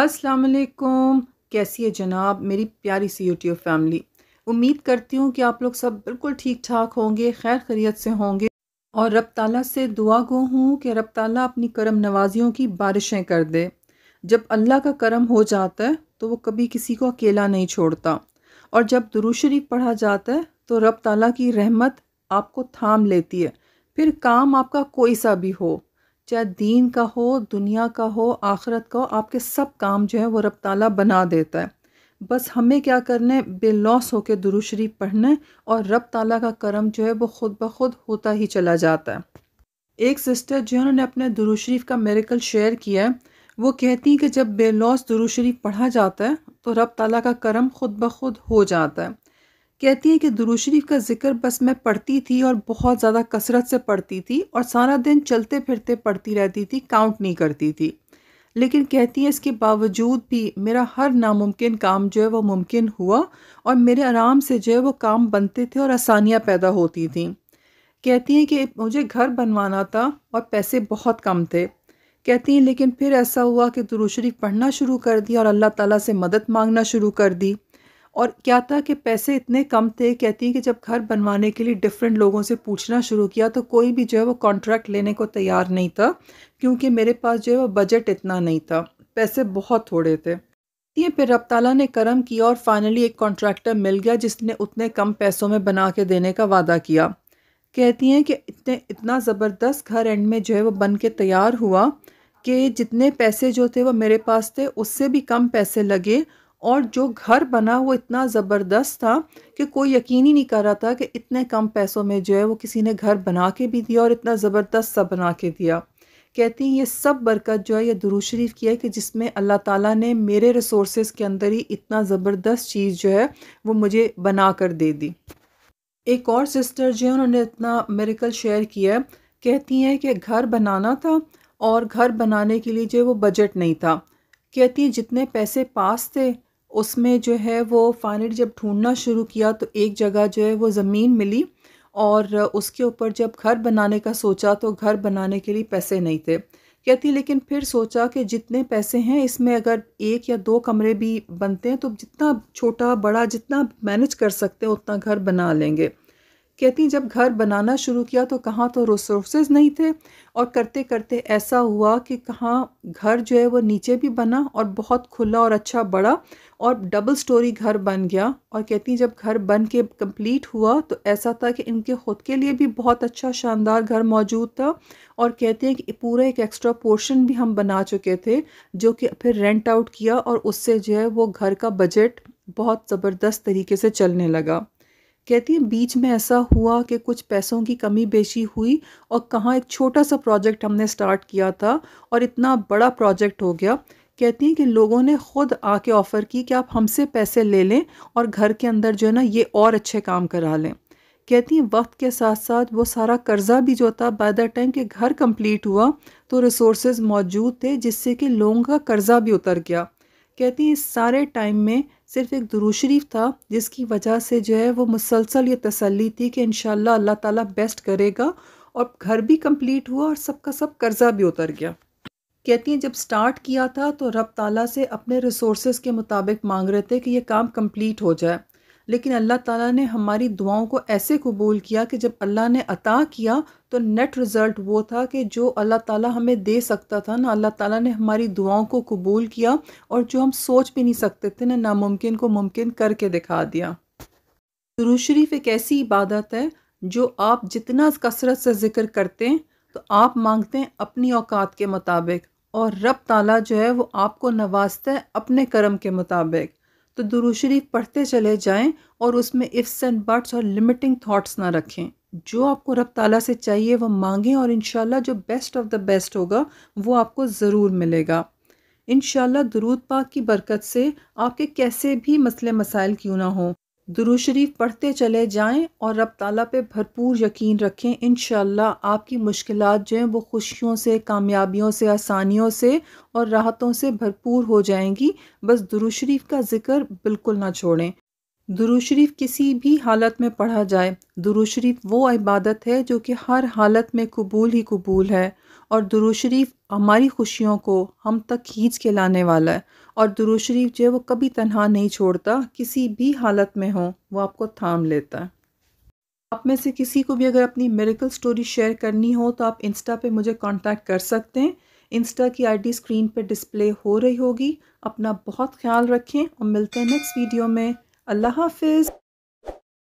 असलकुम कैसी है जनाब मेरी प्यारी सी यूट्यूब फैमिली उम्मीद करती हूँ कि आप लोग सब बिल्कुल ठीक ठाक होंगे खैर खरीत से होंगे और रब ताला से दुआ गो हूँ कि रब ताला अपनी करम नवाजियों की बारिशें कर दे जब अल्लाह का करम हो जाता है तो वो कभी किसी को अकेला नहीं छोड़ता और जब दुरुशरीफ पढ़ा जाता है तो रब ताला की रहमत आपको थाम लेती है फिर काम आपका कोई सा भी हो चाहे दीन का हो दुनिया का हो आखरत का हो आपके सब काम जो है वो रब ताला बना देता है बस हमें क्या करना है बेलॉस होकर दुरुशरी पढ़ना है और रब ताला का करम जो है वो खुद ब खुद होता ही चला जाता है एक सिस्टर जो है उन्होंने अपने दुरुशरीफ का मेरिकल शेयर किया है वो कहती हैं कि जब बेलॉस दुरुशरीफ पढ़ा जाता है तो रब ताला का करम खुद ब खुद हो जाता है कहती हैं कि दुरू शरीफ का ज़िक्र बस मैं पढ़ती थी और बहुत ज़्यादा कसरत से पढ़ती थी और सारा दिन चलते फिरते पढ़ती रहती थी काउंट नहीं करती थी लेकिन कहती हैं इसके बावजूद भी मेरा हर नामुमकिन काम जो है वो मुमकिन हुआ और मेरे आराम से जो है वो काम बनते थे और आसानियाँ पैदा होती थी कहती हैं कि मुझे घर बनवाना था और पैसे बहुत कम थे कहती हैं लेकिन फिर ऐसा हुआ कि दुरू शरीफ पढ़ना शुरू कर दी और अल्लाह ताला से मदद मांगना शुरू कर दी और क्या था कि पैसे इतने कम थे कहती हैं कि जब घर बनवाने के लिए डिफरेंट लोगों से पूछना शुरू किया तो कोई भी जो है वो कॉन्ट्रैक्ट लेने को तैयार नहीं था क्योंकि मेरे पास जो है वो बजट इतना नहीं था पैसे बहुत थोड़े थे ये फिर रब ने करम किया और फाइनली एक कॉन्ट्रैक्टर मिल गया जिसने उतने कम पैसों में बना के देने का वादा किया कहती हैं कि इतने इतना ज़बरदस्त घर एंड में जो है वो बन के तैयार हुआ कि जितने पैसे जो थे वो मेरे पास थे उससे भी कम पैसे लगे और जो घर बना वो इतना ज़बरदस्त था कि कोई यकीन ही नहीं कर रहा था कि इतने कम पैसों में जो है वो किसी ने घर बना के भी दिया और इतना ज़बरदस्त सा बना के दिया कहती हैं ये सब बरकत जो है ये दुरू शरीफ की है कि जिसमें अल्लाह ताला ने मेरे रिसोर्सेज के अंदर ही इतना ज़बरदस्त चीज़ जो है वो मुझे बना कर दे दी एक और सिस्टर जो है उन्होंने इतना मेरिकल शेयर किया कहती हैं कि घर बनाना था और घर बनाने के लिए जो है वो बजट नहीं था कहती हैं जितने पैसे पास थे उसमें जो है वो फाइनली जब ढूंढना शुरू किया तो एक जगह जो है वो ज़मीन मिली और उसके ऊपर जब घर बनाने का सोचा तो घर बनाने के लिए पैसे नहीं थे कहती लेकिन फिर सोचा कि जितने पैसे हैं इसमें अगर एक या दो कमरे भी बनते हैं तो जितना छोटा बड़ा जितना मैनेज कर सकते हैं उतना घर बना लेंगे कहती जब घर बनाना शुरू किया तो कहाँ तो रिसोर्सेज नहीं थे और करते करते ऐसा हुआ कि कहाँ घर जो है वो नीचे भी बना और बहुत खुला और अच्छा बड़ा और डबल स्टोरी घर बन गया और कहती जब घर बन के कम्प्लीट हुआ तो ऐसा था कि इनके खुद के लिए भी बहुत अच्छा शानदार घर मौजूद था और कहते हैं कि पूरा एक एक्स्ट्रा पोर्शन भी हम बना चुके थे जो कि फिर रेंट आउट किया और उससे जो है वो घर का बजट बहुत ज़बरदस्त तरीके से चलने लगा कहती है बीच में ऐसा हुआ कि कुछ पैसों की कमी बेशी हुई और कहाँ एक छोटा सा प्रोजेक्ट हमने स्टार्ट किया था और इतना बड़ा प्रोजेक्ट हो गया कहती हैं कि लोगों ने खुद आके ऑफ़र की कि आप हमसे पैसे ले लें और घर के अंदर जो है ना ये और अच्छे काम करा लें कहती हैं वक्त के साथ साथ वो सारा कर्ज़ा भी जो था बाय द टाइम के घर कंप्लीट हुआ तो रिसोर्सेज मौजूद थे जिससे कि लोगों का कर्ज़ा भी उतर गया कहती हैं इस सारे टाइम में सिर्फ एक दुरू शरीफ था जिसकी वजह से जो है वो मुसलसल ये तसल्ली थी कि इन अल्लाह ताला बेस्ट करेगा और घर भी कंप्लीट हुआ और सबका सब, सब कर्जा भी उतर गया कहती हैं जब स्टार्ट किया था तो रब ताला से अपने रिसोर्स के मुताबिक मांग रहे थे कि ये काम कंप्लीट हो जाए लेकिन अल्लाह ताला ने हमारी दुआओं को ऐसे कबूल किया कि जब अल्लाह ने अता किया तो नेट रिज़ल्ट वो था कि जो अल्लाह ताला हमें दे सकता था ना अल्लाह ताला ने हमारी दुआओं को कबूल किया और जो हम सोच भी नहीं सकते थे ना नामुमकिन को मुमकिन करके दिखा दिया दुरू शरीफ एक ऐसी इबादत है जो आप जितना कसरत से ज़िक्र करते हैं तो आप मांगते हैं अपनी औकात के मुताबिक और रब ताला जो है वो आपको नवाजता है अपने कर्म के मुताबिक तो दुरूद शरीफ पढ़ते चले जाएं और उसमें इफ्स एंड बट्स और लिमिटिंग थॉट्स ना रखें जो आपको रब ताला से चाहिए वह मांगें और इन जो बेस्ट ऑफ द बेस्ट होगा वो आपको ज़रूर मिलेगा इन दुरूद पाक की बरकत से आपके कैसे भी मसले मसाइल क्यों ना हों दुरू शरीफ पढ़ते चले जाएं और रब ताला पे भरपूर यकीन रखें इन आपकी मुश्किल जो हैं वो खुशियों से कामयाबियों से आसानियों से और राहतों से भरपूर हो जाएंगी बस दुरू शरीफ का ज़िक्र बिल्कुल ना छोड़ें दुरू शरीफ किसी भी हालत में पढ़ा जाए दुरू शरीफ वो इबादत है जो कि हर हालत में कबूल ही कबूल है और दुरू शरीफ हमारी खुशियों को हम तक खींच के लाने वाला है और दुरू शरीफ जो है वो कभी तनहा नहीं छोड़ता किसी भी हालत में हो वो आपको थाम लेता है आप में से किसी को भी अगर अपनी मेरिकल स्टोरी शेयर करनी हो तो आप इंस्टा पे मुझे कांटेक्ट कर सकते हैं इंस्टा की आईडी स्क्रीन पे डिस्प्ले हो रही होगी अपना बहुत ख्याल रखें और मिलते हैं नेक्स्ट वीडियो में अल्लाह हाफिज़